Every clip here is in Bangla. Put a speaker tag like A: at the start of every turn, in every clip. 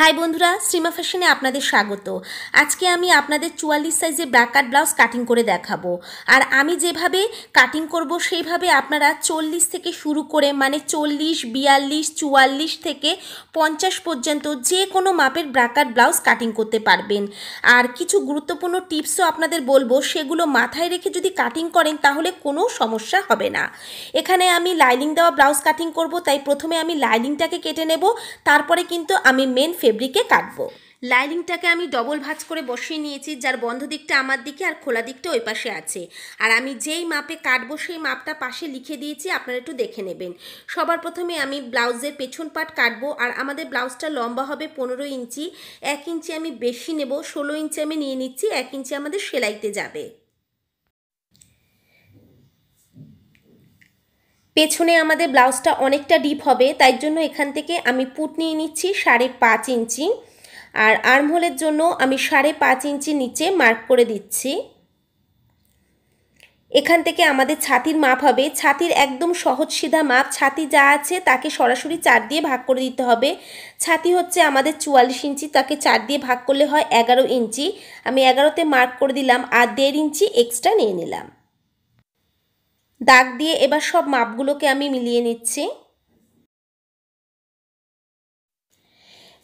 A: হাই বন্ধুরা শ্রীমা ফ্যাশনে আপনাদের স্বাগত আজকে আমি আপনাদের চুয়াল্লিশ সাইজে ব্ল্যাক কাট ব্লাউজ কাটিং করে দেখাবো আর আমি যেভাবে কাটিং করব সেইভাবে আপনারা চল্লিশ থেকে শুরু করে মানে চল্লিশ বিয়াল্লিশ চুয়াল্লিশ থেকে পঞ্চাশ পর্যন্ত যে কোনো মাপের ব্ল্যাক কাট ব্লাউজ কাটিং করতে পারবেন আর কিছু গুরুত্বপূর্ণ টিপসও আপনাদের বলবো সেগুলো মাথায় রেখে যদি কাটিং করেন তাহলে কোনো সমস্যা হবে না এখানে আমি লাইলিং দেওয়া ব্লাউজ কাটিং করব তাই প্রথমে আমি লাইলিংটাকে কেটে নেব তারপরে কিন্তু আমি মেন ফেব্রিকে কাটবো লাইনিংটাকে আমি ডবল ভাঁজ করে বসিয়ে নিয়েছি যার বন্ধ দিকটা আমার দিকে আর খোলা দিকটা ওই পাশে আছে আর আমি যেই মাপে কাটবো সেই মাপটা পাশে লিখে দিয়েছি আপনারা একটু দেখে নেবেন সবার প্রথমে আমি ব্লাউজের পেছন পাট কাটবো আর আমাদের ব্লাউজটা লম্বা হবে পনেরো ইঞ্চি এক ইঞ্চি আমি বেশি নেব ষোলো ইঞ্চি আমি নিয়ে নিচ্ছি এক ইঞ্চি আমাদের সেলাইতে যাবে পেছনে আমাদের ব্লাউজটা অনেকটা ডিপ হবে তাই জন্য এখান থেকে আমি পুট নিয়ে নিচ্ছি সাড়ে পাঁচ ইঞ্চি আর আর্মহোলের জন্য আমি সাড়ে পাঁচ ইঞ্চি নিচে মার্ক করে দিচ্ছি এখান থেকে আমাদের ছাতির মাপ হবে ছাতির একদম সহজ সিধা মাপ ছাতি যা আছে তাকে সরাসরি চার দিয়ে ভাগ করে দিতে হবে ছাতি হচ্ছে আমাদের চুয়াল্লিশ ইঞ্চি তাকে চার দিয়ে ভাগ করলে হয় এগারো ইঞ্চি আমি এগারোতে মার্ক করে দিলাম আর দেড় ইঞ্চি এক্সট্রা নিয়ে নিলাম দাগ দিয়ে এবার সব মাপগুলোকে আমি মিলিয়ে নিচ্ছি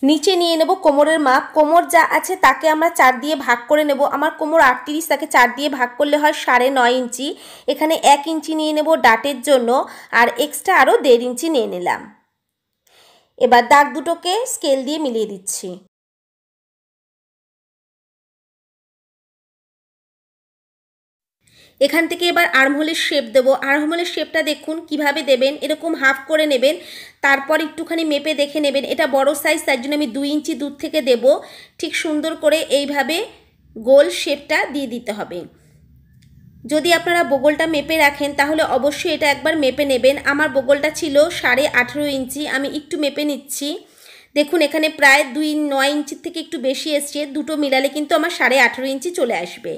A: নিচে নিয়ে নেব কোমরের মাপ কোমর যা আছে তাকে আমরা চার দিয়ে ভাগ করে নেব আমার কোমর আটত্রিশ তাকে চার দিয়ে ভাগ করলে হয় সাড়ে নয় ইঞ্চি এখানে এক ইঞ্চি নিয়ে নেব ডাটের জন্য আর এক্সট্রা আরও দেড় ইঞ্চি নিয়ে নিলাম এবার দাগ দুটোকে স্কেল দিয়ে মিলিয়ে দিচ্ছি এখান থেকে এবার আর্মহোলের শেপ দেবো আর্মহোলের শেপটা দেখুন কিভাবে দেবেন এরকম হাফ করে নেবেন তারপর একটুখানি মেপে দেখে নেবেন এটা বড় সাইজ তার জন্য আমি দুই ইঞ্চি দূর থেকে দেব ঠিক সুন্দর করে এইভাবে গোল শেপটা দিয়ে দিতে হবে যদি আপনারা বগলটা মেপে রাখেন তাহলে অবশ্যই এটা একবার মেপে নেবেন আমার বগলটা ছিল সাড়ে আঠেরো ইঞ্চি আমি একটু মেপে নিচ্ছি দেখুন এখানে প্রায় দুই নয় ইঞ্চির থেকে একটু বেশি এসছে দুটো মিলালে কিন্তু আমার সাড়ে আঠেরো ইঞ্চি চলে আসবে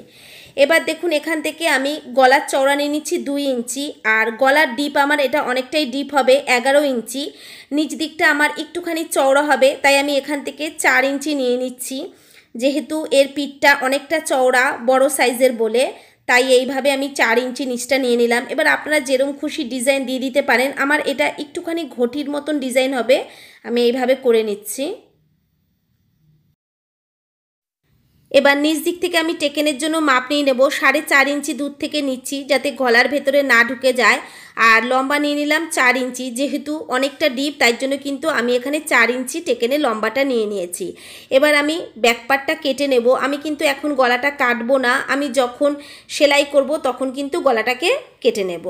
A: এবার দেখুন এখান থেকে আমি গলার চওড়া নিয়ে নিচ্ছি দুই ইঞ্চি আর গলার ডিপ আমার এটা অনেকটাই ডিপ হবে এগারো ইঞ্চি নিচ দিকটা আমার একটুখানি চওড়া হবে তাই আমি এখান থেকে চার ইঞ্চি নিয়ে নিচ্ছি যেহেতু এর পিঠটা অনেকটা চওড়া বড় সাইজের বলে তাই এইভাবে আমি চার ইঞ্চি নিচটা নিয়ে নিলাম এবার আপনারা যেরম খুশি ডিজাইন দিয়ে দিতে পারেন আমার এটা একটুখানি ঘটির মতন ডিজাইন হবে আমি এইভাবে করে নিচ্ছি এবার নিচ দিক থেকে আমি টেকেনের জন্য মাপ নিয়ে নেব সাড়ে চার ইঞ্চি দূর থেকে নিচ্ছি যাতে গলার ভেতরে না ঢুকে যায় আর লম্বা নিয়ে নিলাম চার ইঞ্চি যেহেতু অনেকটা ডিপ তাই জন্য কিন্তু আমি এখানে চার ইঞ্চি টেকেনে লম্বাটা নিয়ে নিয়েছি এবার আমি ব্যাকপারটা কেটে নেব আমি কিন্তু এখন গলাটা কাটবো না আমি যখন সেলাই করব তখন কিন্তু গলাটাকে কেটে নেব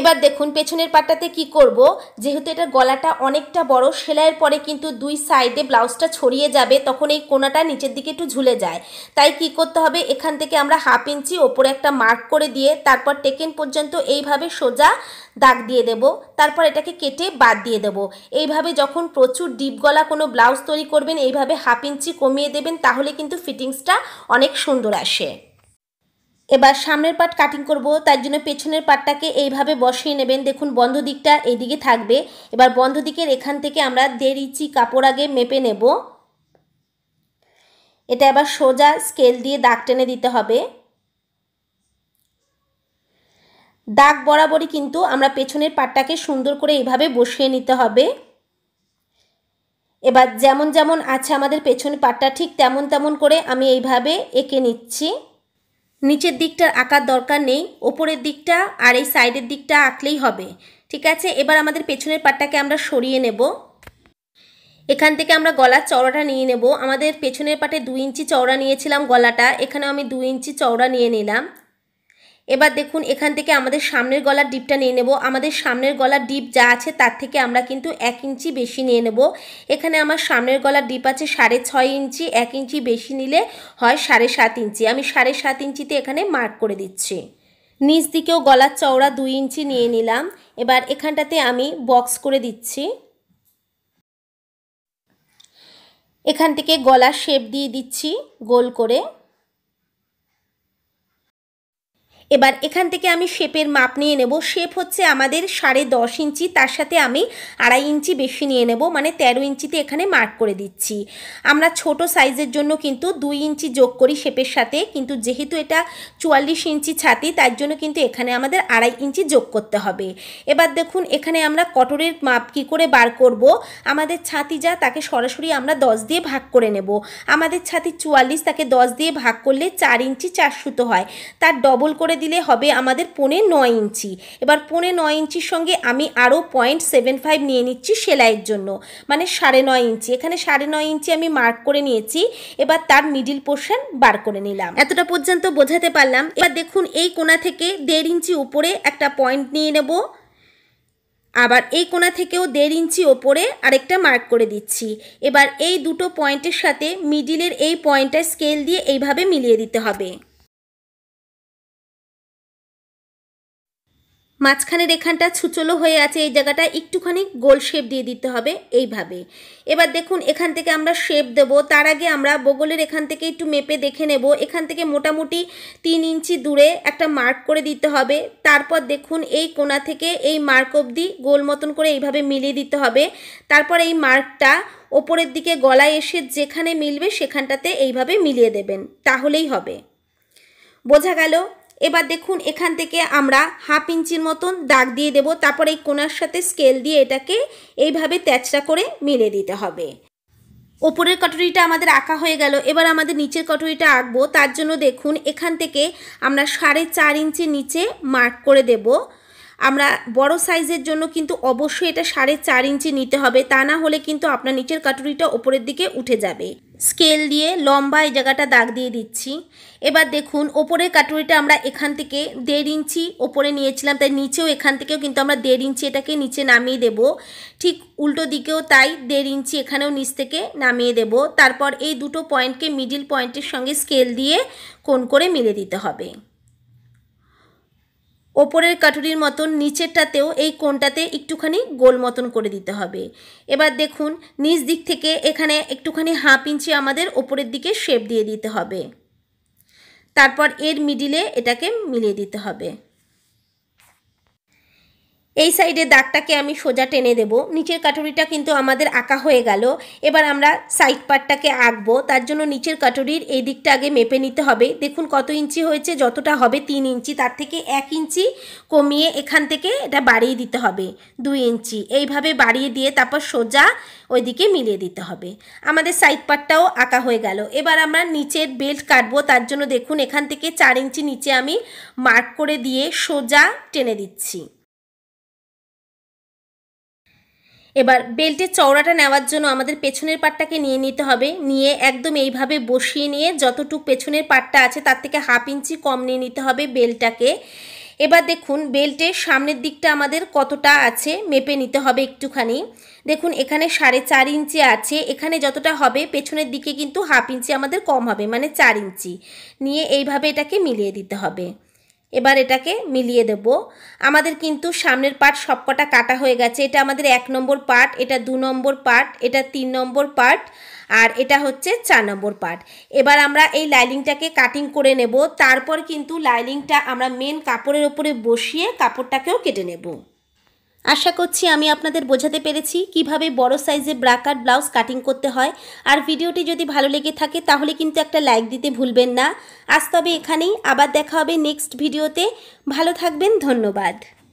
A: এবার দেখুন পেছনের পাটাতে কি করব যেহেতু এটা গলাটা অনেকটা বড় সেলাইয়ের পরে কিন্তু দুই সাইডে ব্লাউজটা ছড়িয়ে যাবে তখন এই কোনাটা নিচের দিকে একটু ঝুলে যায় তাই কি করতে হবে এখান থেকে আমরা হাফ ইঞ্চি ওপরে একটা মার্ক করে দিয়ে তারপর টেকেন পর্যন্ত এইভাবে সোজা দাগ দিয়ে দেব তারপর এটাকে কেটে বাদ দিয়ে দেব এইভাবে যখন প্রচুর ডিপ গলা কোনো ব্লাউজ তৈরি করবেন এইভাবে হাফ ইঞ্চি কমিয়ে দেবেন তাহলে কিন্তু ফিটিংসটা অনেক সুন্দর আসে এবার সামনের পাট কাটিং করব তার জন্য পেছনের পাটটাকে এইভাবে বসিয়ে নেবেন দেখুন বন্ধ দিকটা এদিকে থাকবে এবার বন্ধ দিকের এখান থেকে আমরা দেড় ইঞ্চি কাপড় আগে মেপে নেব এটা এবার সোজা স্কেল দিয়ে দাগ টেনে দিতে হবে দাগ বরাবরই কিন্তু আমরা পেছনের পাটটাকে সুন্দর করে এইভাবে বসিয়ে নিতে হবে এবার যেমন যেমন আছে আমাদের পেছনের পাটটা ঠিক তেমন তেমন করে আমি এইভাবে এঁকে নিচ্ছি নিচের দিকটা আঁকার দরকার নেই ওপরের দিকটা আর এই সাইডের দিকটা আঁকলেই হবে ঠিক আছে এবার আমাদের পেছনের পাটটাকে আমরা সরিয়ে নেব এখান থেকে আমরা গলার চওড়াটা নিয়ে নেব আমাদের পেছনের পাটে দু ইঞ্চি চওড়া নিয়েছিলাম গলাটা এখানেও আমি দু ইঞ্চি চওড়া নিয়ে নিলাম এবার দেখুন এখান থেকে আমাদের সামনের গলার ডিপটা নিয়ে নেব আমাদের সামনের গলার ডিপ যা আছে তার থেকে আমরা কিন্তু এক ইঞ্চি বেশি নিয়ে নেব এখানে আমার সামনের গলার ডিপ আছে সাড়ে ছয় ইঞ্চি এক ইঞ্চি বেশি নিলে হয় সাড়ে সাত ইঞ্চি আমি সাড়ে সাত ইঞ্চিতে এখানে মার্ক করে দিচ্ছি নিচ দিকেও গলার চওড়া দুই ইঞ্চি নিয়ে নিলাম এবার এখানটাতে আমি বক্স করে দিচ্ছি এখান থেকে গলার শেপ দিয়ে দিচ্ছি গোল করে এবার এখান থেকে আমি শেপের মাপ নিয়ে নেব শেপ হচ্ছে আমাদের সাড়ে দশ ইঞ্চি তার সাথে আমি আড়াই ইঞ্চি বেশি নিয়ে নেব মানে তেরো ইঞ্চিতে এখানে মার্ক করে দিচ্ছি আমরা ছোট সাইজের জন্য কিন্তু দুই ইঞ্চি যোগ করি শেপের সাথে কিন্তু যেহেতু এটা চুয়াল্লিশ ইঞ্চি ছাতি তার জন্য কিন্তু এখানে আমাদের আড়াই ইঞ্চি যোগ করতে হবে এবার দেখুন এখানে আমরা কটরের মাপ কি করে বার করব আমাদের ছাতি যা তাকে সরাসরি আমরা দশ দিয়ে ভাগ করে নেব আমাদের ছাতি চুয়াল্লিশ তাকে দশ দিয়ে ভাগ করলে চার ইঞ্চি চার সুতো হয় তার ডবল করে করে দিলে হবে আমাদের পনে নয় ইঞ্চি এবার পনে নয় ইঞ্চির সঙ্গে আমি আরও পয়েন্ট সেভেন ফাইভ নিয়ে নিচ্ছি সেলাইয়ের জন্য মানে সাড়ে নয় ইঞ্চি এখানে সাড়ে নয় ইঞ্চি আমি মার্ক করে নিয়েছি এবার তার মিডিল পোর্শন বার করে নিলাম এতটা পর্যন্ত বোঝাতে পারলাম এবার দেখুন এই কোনা থেকে দেড় ইঞ্চি উপরে একটা পয়েন্ট নিয়ে নেব আবার এই কোনা থেকেও দেড় ইঞ্চি ওপরে আরেকটা মার্ক করে দিচ্ছি এবার এই দুটো পয়েন্টের সাথে মিডিলের এই পয়েন্টটা স্কেল দিয়ে এইভাবে মিলিয়ে দিতে হবে মাঝখানের এখানটা ছুচলো হয়ে আছে এই জায়গাটা একটুখানি গোল শেপ দিয়ে দিতে হবে এইভাবে এবার দেখুন এখান থেকে আমরা শেপ দেব তার আগে আমরা বগলের এখান থেকে একটু মেপে দেখে নেব এখান থেকে মোটামুটি তিন ইঞ্চি দূরে একটা মার্ক করে দিতে হবে তারপর দেখুন এই কোনা থেকে এই মার্ক অবধি গোল মতন করে এইভাবে মিলিয়ে দিতে হবে তারপর এই মার্কটা ওপরের দিকে গলায় এসে যেখানে মিলবে সেখানটাতে এইভাবে মিলিয়ে দেবেন তাহলেই হবে বোঝা গেল এবার দেখুন এখান থেকে আমরা হাফ ইঞ্চির মতন দাগ দিয়ে দেব তারপর এই কোনার সাথে স্কেল দিয়ে এটাকে এইভাবে ত্যাচড়া করে মিলে দিতে হবে ওপরের কটুরিটা আমাদের আঁকা হয়ে গেল এবার আমাদের নিচের কটুরিটা আঁকবো তার জন্য দেখুন এখান থেকে আমরা সাড়ে চার ইঞ্চি নিচে মার্ক করে দেবো আমরা বড় সাইজের জন্য কিন্তু অবশ্যই এটা সাড়ে চার ইঞ্চি নিতে হবে তা না হলে কিন্তু আপনার নিচের কাটুরিটা ওপরের দিকে উঠে যাবে স্কেল দিয়ে লম্বা এই জায়গাটা দাগ দিয়ে দিচ্ছি এবার দেখুন ওপরের কাটুরিটা আমরা এখান থেকে দেড় ইঞ্চি ওপরে নিয়েছিলাম তাই নিচেও এখান থেকেও কিন্তু আমরা দেড় ইঞ্চি এটাকে নিচে নামিয়ে দেব ঠিক উল্টো দিকেও তাই দেড় ইঞ্চি এখানেও নিচ থেকে নামিয়ে দেব তারপর এই দুটো পয়েন্টকে মিডিল পয়েন্টের সঙ্গে স্কেল দিয়ে কোন করে মিলে দিতে হবে ওপরের কাঠুরির মতন নিচেরটাতেও এই কোনটাতে একটুখানি গোল মতন করে দিতে হবে এবার দেখুন নিচ দিক থেকে এখানে একটুখানি হাফ ইঞ্চি আমাদের ওপরের দিকে শেপ দিয়ে দিতে হবে তারপর এর মিডিলে এটাকে মিলিয়ে দিতে হবে এই সাইডে দাগটাকে আমি সোজা টেনে দেব নিচের কাটুরিটা কিন্তু আমাদের আঁকা হয়ে গেল এবার আমরা সাইড পার্টটাকে আঁকবো তার জন্য নিচের কাটুরির এই দিকটা আগে মেপে নিতে হবে দেখুন কত ইঞ্চি হয়েছে যতটা হবে তিন ইঞ্চি তার থেকে এক ইঞ্চি কমিয়ে এখান থেকে এটা বাড়িয়ে দিতে হবে দুই ইঞ্চি এইভাবে বাড়িয়ে দিয়ে তারপর সোজা ওইদিকে মিলিয়ে দিতে হবে আমাদের সাইড পার্টটাও আঁকা হয়ে গেল এবার আমরা নিচের বেল্ট কাটবো তার জন্য দেখুন এখান থেকে চার ইঞ্চি নিচে আমি মার্ক করে দিয়ে সোজা টেনে দিচ্ছি এবার বেল্টের চওড়াটা নেওয়ার জন্য আমাদের পেছনের পাটটাকে নিয়ে নিতে হবে নিয়ে একদম এইভাবে বসিয়ে নিয়ে যতটুক পেছনের পাটটা আছে তার থেকে হাফ ইঞ্চি কম নিয়ে নিতে হবে বেলটাকে এবার দেখুন বেল্টের সামনের দিকটা আমাদের কতটা আছে মেপে নিতে হবে একটুখানি দেখুন এখানে সাড়ে চার ইঞ্চি আছে এখানে যতটা হবে পেছনের দিকে কিন্তু হাফ ইঞ্চি আমাদের কম হবে মানে চার ইঞ্চি নিয়ে এইভাবে এটাকে মিলিয়ে দিতে হবে এবার এটাকে মিলিয়ে দেব আমাদের কিন্তু সামনের পার্ট সবকটা কাটা হয়ে গেছে এটা আমাদের এক নম্বর পার্ট এটা দু নম্বর পার্ট এটা তিন নম্বর পার্ট আর এটা হচ্ছে চার নম্বর পার্ট এবার আমরা এই লাইলিংটাকে কাটিং করে নেব তারপর কিন্তু লাইলিংটা আমরা মেন কাপড়ের ওপরে বসিয়ে কাপড়টাকেও কেটে নেব আশা করছি আমি আপনাদের বোঝাতে পেরেছি কিভাবে বড় সাইজে ব্রাকার ব্লাউজ কাটিং করতে হয় আর ভিডিওটি যদি ভালো লেগে থাকে তাহলে কিন্তু একটা লাইক দিতে ভুলবেন না আজ তবে এখানেই আবার দেখা হবে নেক্সট ভিডিওতে ভালো থাকবেন ধন্যবাদ